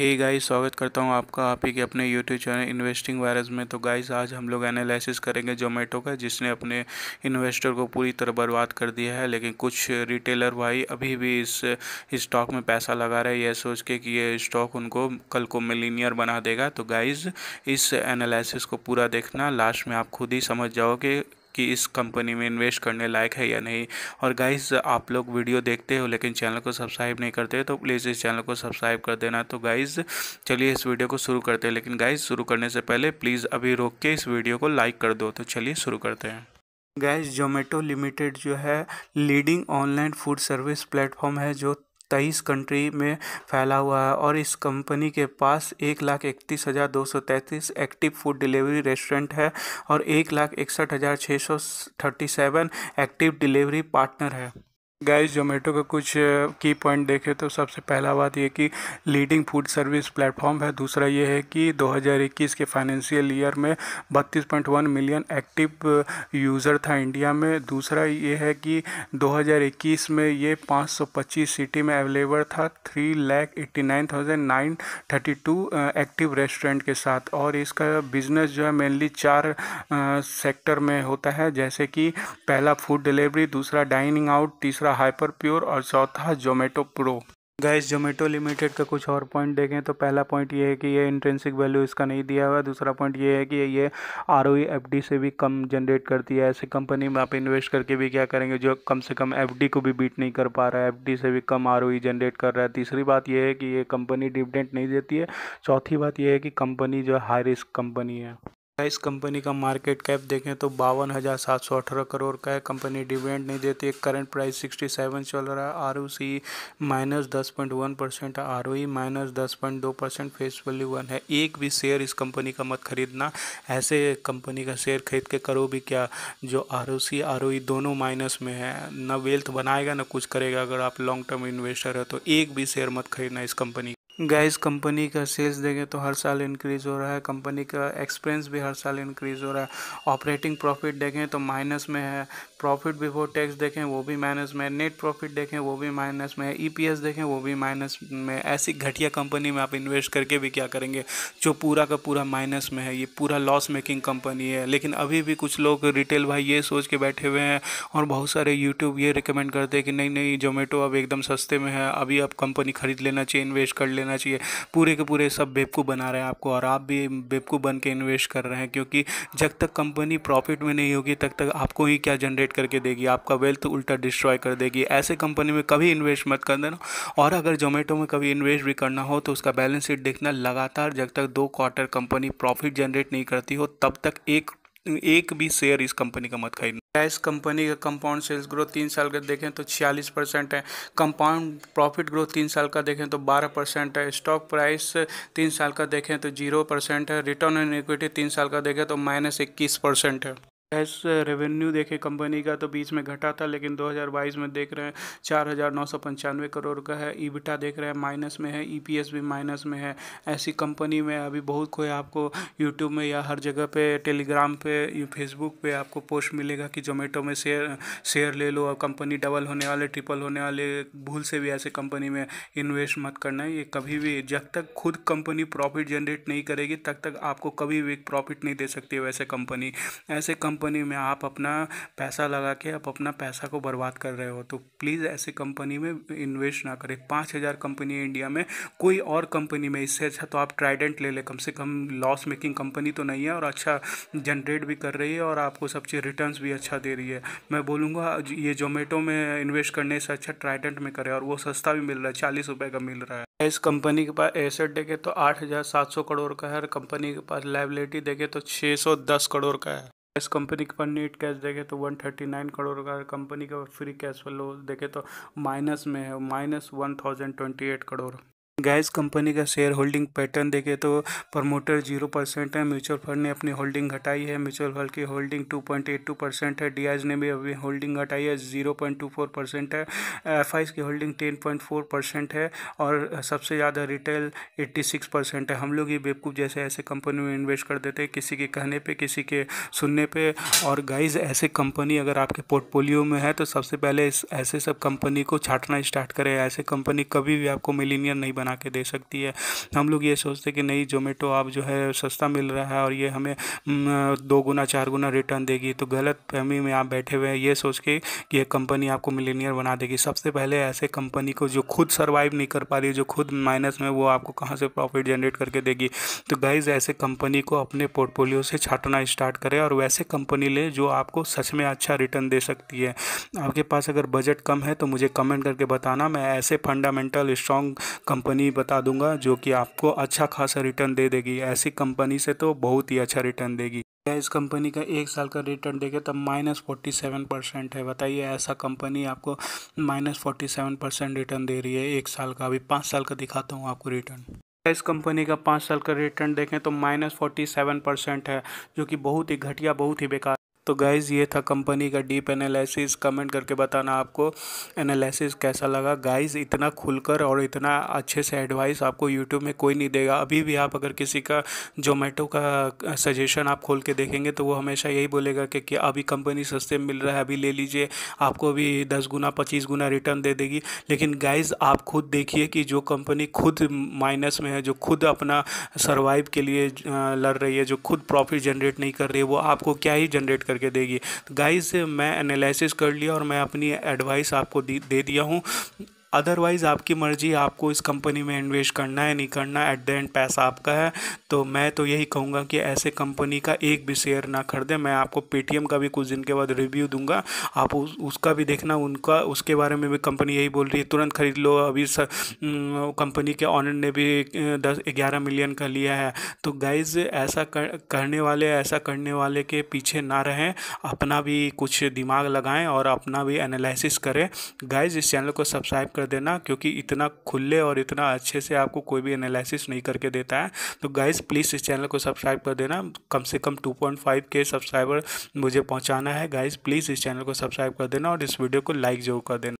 हे hey guys स्वागत करता हूँ आपका आप ही के अपने यूट्यूब चैनल इन्वेस्टिंग वायरस में तो गाइस आज हम लोग एनालिसिस करेंगे जोमेटो का जिसने अपने इन्वेस्टर को पूरी तरह बर्बाद कर दिया है लेकिन कुछ रिटेलर भाई अभी भी इस स्टॉक में पैसा लगा रहे हैं यह सोच के कि ये स्टॉक उनको कल को मिलीनियर बना देगा तो गाइज़ इस एनालिसिस को पूरा देखना लास्ट में आप खुद ही समझ जाओगे कि इस कंपनी में इन्वेस्ट करने लायक है या नहीं और गाइस आप लोग वीडियो देखते हो लेकिन चैनल को सब्सक्राइब नहीं करते तो प्लीज़ इस चैनल को सब्सक्राइब कर देना तो गाइस चलिए इस वीडियो को शुरू करते हैं लेकिन गाइस शुरू करने से पहले प्लीज़ अभी रोक के इस वीडियो को लाइक कर दो तो चलिए शुरू करते हैं गैस जोमेटो लिमिटेड जो है leading online food service platform है जो तेईस कंट्री में फैला हुआ है और इस कंपनी के पास एक लाख इकतीस हज़ार दो सौ तैंतीस एक्टिव फूड डिलीवरी रेस्टोरेंट है और एक लाख इकसठ हज़ार छः सौ thirty seven active delivery partner है गाइस जोमेटो का कुछ की पॉइंट देखें तो सबसे पहला बात यह कि लीडिंग फूड सर्विस प्लेटफॉर्म है दूसरा ये है कि 2021 के फाइनेंशियल ईयर में 32.1 मिलियन एक्टिव यूज़र था इंडिया में दूसरा ये है कि 2021 में ये 525 सिटी में अवेलेबल था three lakh eighty nine thousand nine thirty two active restaurant के साथ और इसका बिजनेस जो है मेनली चार सेक्टर में होता है जैसे कि पहला फूड डिलीवरी दूसरा डाइनिंग आउट तीसरा दूसरा हाइपर प्योर और चौथा Zomato pro guys Zomato limited का कुछ और पॉइंट देखें तो पहला पॉइंट ये है कि ये इंट्रेंसिक वैल्यू इसका नहीं दिया हुआ दूसरा पॉइंट ये है कि ये आर ओ एफ डी से भी कम जनरेट करती है ऐसे कंपनी में आप इन्वेस्ट करके भी क्या करेंगे जो कम से कम एफ डी को भी बीट नहीं कर पा रहा है एफ डी से भी कम आर ओ जनरेट कर रहा है तीसरी बात यह है कि ये कंपनी डिविडेंट नहीं देती है चौथी बात यह है कि कंपनी जो है हाई रिस्क कंपनी है इस कंपनी का मार्केट कैप देखें तो बावन हज़ार सात सौ अठारह करोड़ का है कंपनी डिविडेंड नहीं देती है करंट प्राइस सिक्सटी सेवन चल रहा है आर ओ सी माइनस दस point one percent R O E minus दस पॉइंट दो परसेंट फेस वैल्यू वन है एक भी शेयर इस कंपनी का मत खरीदना ऐसे कंपनी का शेयर खरीद के करो भी क्या जो are O C R O ई दोनों माइनस में है ना वेल्थ बनाएगा ना कुछ करेगा अगर आप लॉन्ग टर्म इन्वेस्टर है तो एक भी शेयर मत खरीदना इस कंपनी गैस कंपनी का सेल्स देखें तो हर साल इंक्रीज़ हो रहा है कंपनी का एक्सपेंस भी हर साल इंक्रीज़ हो रहा है ऑपरेटिंग प्रॉफिट देखें तो माइनस में है प्रॉफिट बिफोर टैक्स देखें वो भी माइनस में नेट प्रॉफिट देखें वो भी माइनस में है ईपीएस e देखें वो भी माइनस में ऐसी घटिया कंपनी में आप इन्वेस्ट करके भी क्या करेंगे जो पूरा का पूरा माइनस में है ये पूरा लॉस मेकिंग कंपनी है लेकिन अभी भी कुछ लोग रिटेल भाई ये सोच के बैठे हुए हैं और बहुत सारे यूट्यूब ये रिकमेंड करते हैं कि नहीं नहीं जोमेटो अब एकदम सस्ते में है अभी आप कंपनी खरीद लेना चाहिए इन्वेस्ट कर लेना करना चाहिए पूरे के पूरे सब बेबकू बना रहे हैं आपको और आप भी बेबकू बन के इन्वेस्ट कर रहे हैं क्योंकि जब तक कंपनी प्रॉफिट में नहीं होगी तब तक आपको ही क्या जनरेट करके देगी आपका वेल्थ उल्टा डिस्ट्रॉय कर देगी ऐसे कंपनी में कभी इन्वेस्ट मत कर देना और अगर जोमेटो में कभी इन्वेस्ट भी करना हो तो उसका बैलेंस शीट देखना लगातार जब तक दो क्वार्टर कंपनी प्रॉफिट जनरेट नहीं करती हो तब तक एक एक भी शेयर इस कंपनी का मत खरीदना इस कंपनी का कंपाउंड सेल्स ग्रोथ तीन साल का देखें तो छियालीस परसेंट है कंपाउंड प्रॉफिट ग्रोथ तीन साल का देखें तो बारह परसेंट है स्टॉक प्राइस तीन साल का देखें तो जीरो परसेंट है रिटर्न ऑन इक्विटी तीन साल का देखें तो माइनस इक्कीस परसेंट है कैश रेवेन्यू देखे कंपनी का तो बीच में घटा था लेकिन 2022 में देख रहे हैं चार हज़ार नौ सौ पंचानवे करोड़ का है ईबिटा देख रहे हैं माइनस में है ईपीएस भी माइनस में है ऐसी कंपनी में अभी बहुत कोई आपको यूट्यूब में या हर जगह पे टेलीग्राम पे फेसबुक पे आपको पोस्ट मिलेगा कि जोमेटो में शेयर शेयर ले लो और कंपनी डबल होने वाले ट्रिपल होने वाले भूल से भी ऐसे कंपनी में इन्वेस्ट मत करना है ये कभी भी जब तक खुद कंपनी प्रॉफिट जनरेट नहीं करेगी तब तक, तक आपको कभी भी प्रॉफिट नहीं दे सकती वैसे कंपनी ऐसे कंपनी कंपनी में आप अपना पैसा लगा के आप अपना पैसा को बर्बाद कर रहे हो तो प्लीज़ ऐसी कंपनी में इन्वेस्ट ना करें पाँच हज़ार कंपनी है इंडिया में कोई और कंपनी में इससे अच्छा तो आप ट्राइडेंट ले लें कम से कम लॉस मेकिंग कंपनी तो नहीं है और अच्छा जनरेट भी कर रही है और आपको सब चीज़ रिटर्न भी अच्छा दे रही है मैं बोलूँगा ये जोमेटो में इन्वेस्ट करने से अच्छा ट्राइडेंट में करें और वो सस्ता भी मिल रहा है चालीस रुपये का मिल रहा है इस कंपनी के पास एसेट देखे तो आठ हज़ार सात सौ करोड़ का है और कंपनी के पास लाइबिलिटी देखे तो छः सौ दस करोड़ का है इस कंपनी के पर नेट कैश देखें तो 139 करोड़ का कंपनी का फ्री कैश फ्लो देखें तो माइनस में है minus one thousand twenty eight crore guys company का शेयर होल्डिंग पैटर्न देखें तो प्रमोटर जीरो परसेंट है म्यूचुअल फंड ने अपनी होल्डिंग घटाई है म्यूचुअल फंड की holding two point eight two percent है डीआईज ने भी अभी होल्डिंग घटाई है zero point two four percent है एफ की holding ten point four percent है और सबसे ज़्यादा रिटेल एट्टी सिक्स परसेंट है हम लोग ये बेवकूफ़ जैसे ऐसे कंपनी में इन्वेस्ट कर देते हैं किसी के कहने पर किसी के सुनने पर और गाइज ऐसे कंपनी अगर आपके पोर्टफोलियो में है तो सबसे पहले इस ऐसे सब कंपनी को छाटना स्टार्ट करें ऐसे कंपनी कभी भी आपको मिलीनियर नहीं बना बना के दे सकती है हम लोग ये सोचते कि नहीं जोमेटो आप जो है सस्ता मिल रहा है और ये हमें दो गुना चार गुना रिटर्न देगी तो गलत फहमी में आप बैठे हुए हैं ये सोच के कि ये कंपनी आपको मिलीनियर बना देगी सबसे पहले ऐसे कंपनी को जो खुद सर्वाइव नहीं कर पा रही जो खुद माइनस में वो आपको कहाँ से प्रॉफिट जनरेट करके देगी तो गाइज ऐसे कंपनी को अपने पोर्टफोलियो से छाटना स्टार्ट करें और वैसे कंपनी ले जो आपको सच में अच्छा रिटर्न दे सकती है आपके पास अगर बजट कम है तो मुझे कमेंट करके बताना मैं ऐसे फंडामेंटल स्ट्रॉन्ग कंपनी कंपनी बता दूंगा जो कि आपको अच्छा खासा रिटर्न दे देगी ऐसी कंपनी से तो बहुत ही अच्छा रिटर्न देगी क्या इस कंपनी का एक साल का रिटर्न देखे तब माइनस फोर्टी सेवन परसेंट है बताइए ऐसा कंपनी आपको minus forty seven percent return दे रही है एक साल का अभी पाँच साल का दिखाता हूँ आपको रिटर्न इस कंपनी का पाँच साल का रिटर्न देखें तो माइनस फोर्टी सेवन परसेंट है जो कि बहुत ही घटिया बहुत ही बेकार तो गाइज़ ये था कंपनी का डीप एनालिसिस कमेंट करके बताना आपको एनालिसिस कैसा लगा गाइज़ इतना खुलकर और इतना अच्छे से एडवाइस आपको यूट्यूब में कोई नहीं देगा अभी भी आप अगर किसी का जोमेटो का सजेशन आप खोल के देखेंगे तो वो हमेशा यही बोलेगा कि, कि अभी कंपनी सस्ते मिल रहा है अभी ले लीजिए आपको अभी दस गुना पच्चीस गुना रिटर्न दे देगी लेकिन गाइज़ आप खुद देखिए कि जो कंपनी खुद माइनस में है जो खुद अपना सर्वाइव के लिए लड़ रही है जो खुद प्रॉफिट जनरेट नहीं कर रही है वो आपको क्या ही जनरेट करके देगी तो गाइज मैं एनालिसिस कर लिया और मैं अपनी एडवाइस आपको दे दिया हूँ अदरवाइज़ आपकी मर्ज़ी आपको इस कंपनी में इन्वेस्ट करना है नहीं करना एट द एंड पैसा आपका है तो मैं तो यही कहूँगा कि ऐसे कंपनी का एक भी शेयर ना खरीदें मैं आपको पेटीएम का भी कुछ दिन के बाद रिव्यू दूंगा आप उस, उसका भी देखना उनका उसके बारे में भी कंपनी यही बोल रही है तुरंत खरीद लो अभी कंपनी के ऑनर ने भी दस ग्यारह मिलियन का लिया है तो गाइज ऐसा कर, करने वाले ऐसा करने वाले के पीछे ना रहें अपना भी कुछ दिमाग लगाएँ और अपना भी एनालिसिस करें गाइज इस चैनल को सब्सक्राइब कर देना क्योंकि इतना खुले और इतना अच्छे से आपको कोई भी एनालिसिस नहीं करके देता है तो गाइज़ प्लीज़ इस चैनल को सब्सक्राइब कर देना कम से कम 2.5 के सब्सक्राइबर मुझे पहुंचाना है गाइज़ प्लीज़ इस चैनल को सब्सक्राइब कर देना और इस वीडियो को लाइक जरूर कर देना